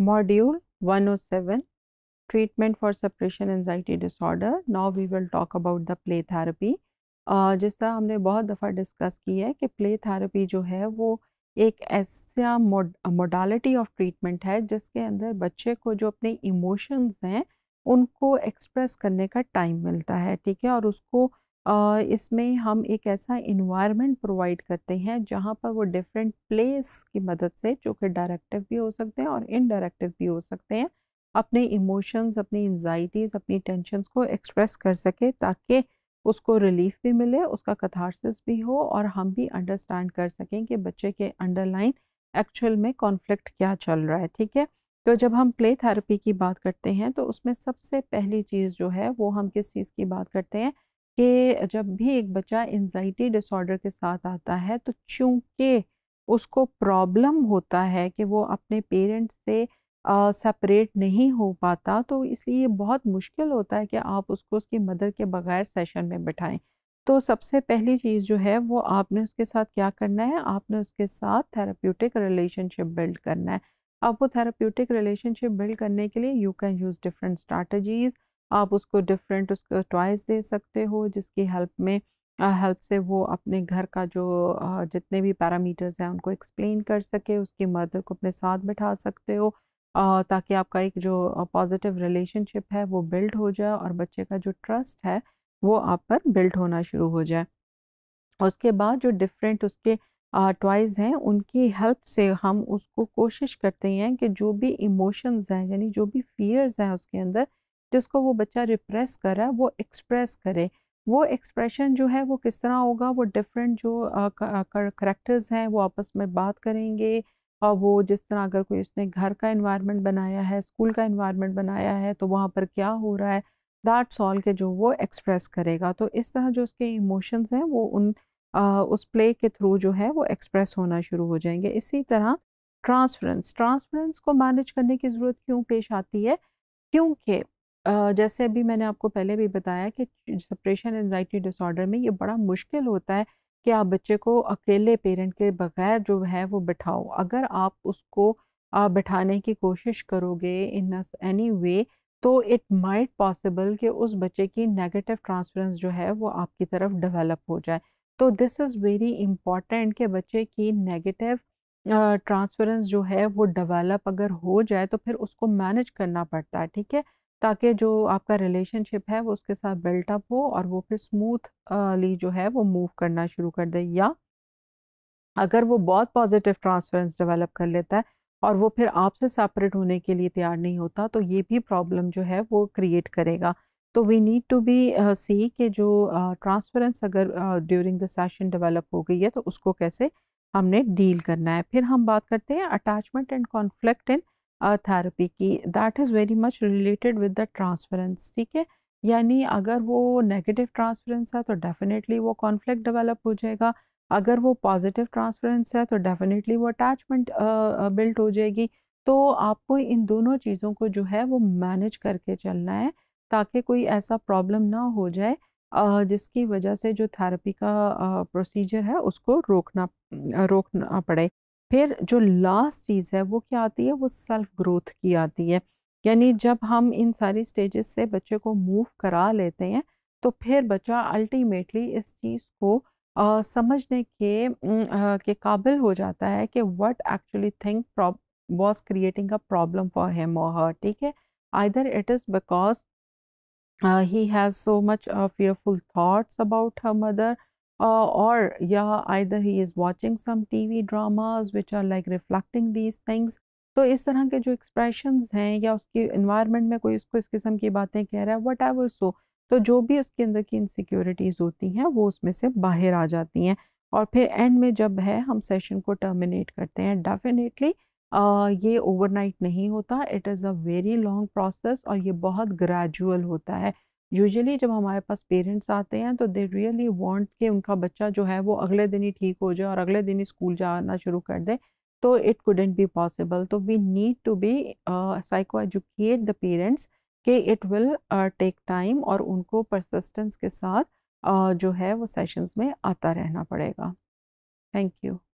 Module 107 Treatment for for Anxiety Disorder. Now we will talk about the play therapy. Uh, जिस तरह हमने बहुत दफ़ा डिस्कस की है कि प्ले थेरेपी जो है वो एक ऐसा मोडालिटी ऑफ ट्रीटमेंट है जिसके अंदर बच्चे को जो अपने इमोशंस हैं उनको एक्सप्रेस करने का टाइम मिलता है ठीक है और उसको इसमें हम एक ऐसा इन्वायरमेंट प्रोवाइड करते हैं जहाँ पर वो डिफरेंट प्लेस की मदद से जो कि डायरेक्टिव भी हो सकते हैं और इनडायरेक्टिव भी हो सकते हैं अपने इमोशंस अपनी एनजाइटीज़ अपनी टेंशनस को एक्सप्रेस कर सके ताकि उसको रिलीफ भी मिले उसका कथारसिस भी हो और हम भी अंडरस्टैंड कर सकें कि बच्चे के अंडरलाइन एक्चुअल में कॉन्फ्लिक्ट क्या चल रहा है ठीक है तो जब हम प्ले थेरेपी की बात करते हैं तो उसमें सबसे पहली चीज़ जो है वो हम किस चीज़ की बात करते हैं कि जब भी एक बच्चा एनजाइटी डिसऑर्डर के साथ आता है तो चूँकि उसको प्रॉब्लम होता है कि वो अपने पेरेंट्स से सेपरेट नहीं हो पाता तो इसलिए ये बहुत मुश्किल होता है कि आप उसको उसकी मदर के बगैर सेशन में बैठाएं तो सबसे पहली चीज़ जो है वो आपने उसके साथ क्या करना है आपने उसके साथ थेरापूटिक रिलेशनशिप बिल्ड करना है अब वो थेराप्यूटिक रिलेशनशिप बिल्ड करने के लिए you can use different strategies आप उसको डिफरेंट उसको टॉयज़ दे सकते हो जिसकी हेल्प में हेल्प से वो अपने घर का जो जितने भी पैरामीटर्स हैं उनको एक्सप्लेन कर सके उसकी मदर को अपने साथ बैठा सकते हो ताकि आपका एक जो पॉजिटिव रिलेशनशिप है वो बिल्ड हो जाए और बच्चे का जो ट्रस्ट है वो आप पर बिल्ड होना शुरू हो जाए उसके बाद जो डिफरेंट उसके टॉयज़ हैं उनकी हेल्प से हम उसको कोशिश करते हैं कि जो भी इमोशंस हैं यानी जो भी फियर्स हैं उसके अंदर जिसको वो बच्चा रिप्रेस कर रहा है वो एक्सप्रेस करे वो एक्सप्रेशन जो है वो किस तरह होगा वो डिफरेंट जो करेक्टर्स हैं वो आपस में बात करेंगे और वो जिस तरह अगर कोई उसने घर का इन्वायरमेंट बनाया है स्कूल का इन्वायरमेंट बनाया है तो वहाँ पर क्या हो रहा है दैट सॉल के जो वो एक्सप्रेस करेगा तो इस तरह जो उसके इमोशंस हैं वो उन आ, उस प्ले के थ्रू जो है वो एक्सप्रेस होना शुरू हो जाएंगे इसी तरह ट्रांसफरेंस ट्रांसफरेंस को मैनेज करने की ज़रूरत क्यों पेश आती है क्योंकि जैसे अभी मैंने आपको पहले भी बताया कि सेपरेशन एनजाइटी डिसऑर्डर में ये बड़ा मुश्किल होता है कि आप बच्चे को अकेले पेरेंट के बगैर जो है वो बिठाओ अगर आप उसको बैठाने बिठाने की कोशिश करोगे इन एनी वे तो इट माइट पॉसिबल कि उस बच्चे की नेगेटिव ट्रांसफरेंस जो है वो आपकी तरफ डेवलप हो जाए तो दिस इज़ वेरी इम्पॉर्टेंट कि बच्चे की नेगेटिव ट्रांसफरेंस जो है वो डेवलप अगर हो जाए तो फिर उसको मैनेज करना पड़ता है ठीक है ताकि जो आपका रिलेशनशिप है वो उसके साथ बिल्टअप हो और वो फिर स्मूथली जो है वो मूव करना शुरू कर दे या अगर वो बहुत पॉजिटिव ट्रांसफरेंस डेवलप कर लेता है और वो फिर आपसे सेपरेट होने के लिए तैयार नहीं होता तो ये भी प्रॉब्लम जो है वो क्रिएट करेगा तो we need to be see कि जो ट्रांसफरेंस uh, अगर ड्यूरिंग द सेशन डेवलप हो गई है तो उसको कैसे हमने डील करना है फिर हम बात करते हैं attachment and conflict in therapy की that is very much related with the transference ठीक है यानी अगर वो नेगेटिव ट्रांसफरेंस है तो डेफिनेटली वो कॉन्फ्लिक्ट डेवलप हो जाएगा अगर वो पॉजिटिव ट्रांसफरेंस है तो डेफिनेटली वो अटैचमेंट बिल्ट हो जाएगी तो आपको इन दोनों चीज़ों को जो है वो मैनेज करके चलना है ताकि कोई ऐसा प्रॉब्लम ना हो जाए जिसकी वजह से जो थेरेपी का प्रोसीजर है उसको रोकना रोकना पड़े फिर जो लास्ट चीज़ है वो क्या आती है वो सेल्फ ग्रोथ की आती है यानी जब हम इन सारी स्टेजेस से बच्चे को मूव करा लेते हैं तो फिर बच्चा अल्टीमेटली इस चीज़ को आ, समझने के आ, के काबिल हो जाता है कि what actually think was creating a problem for him और हर ठीक है either it is because he has so much fearful thoughts about her mother uh, or yeah either he is watching some tv dramas which are like reflecting these things तो इस तरह के जो expressions हैं या उसके इन्वायरमेंट में कोई उसको इस किस्म की बातें कह रहा है वट एवर सो तो जो भी उसके अंदर की इनसिक्योरिटीज़ होती हैं वो उसमें से बाहर आ जाती हैं और फिर एंड में जब है हम सेशन को टर्मिनेट करते हैं डेफिनेटली uh, ये ओवरनाइट नहीं होता it is a very long process और ये बहुत ग्रेजुअल होता है यूजली जब हमारे पास पेरेंट्स आते हैं तो दे रियली वांट कि उनका बच्चा जो है वो अगले दिन ही ठीक हो जाए और अगले दिन ही स्कूल जाना शुरू कर दे तो इट कुडेंट बी पॉसिबल तो we need to be psycho educate the parents कि इट विल टेक टाइम और उनको परसिस्टेंस के साथ uh, जो है वो सेशंस में आता रहना पड़ेगा थैंक यू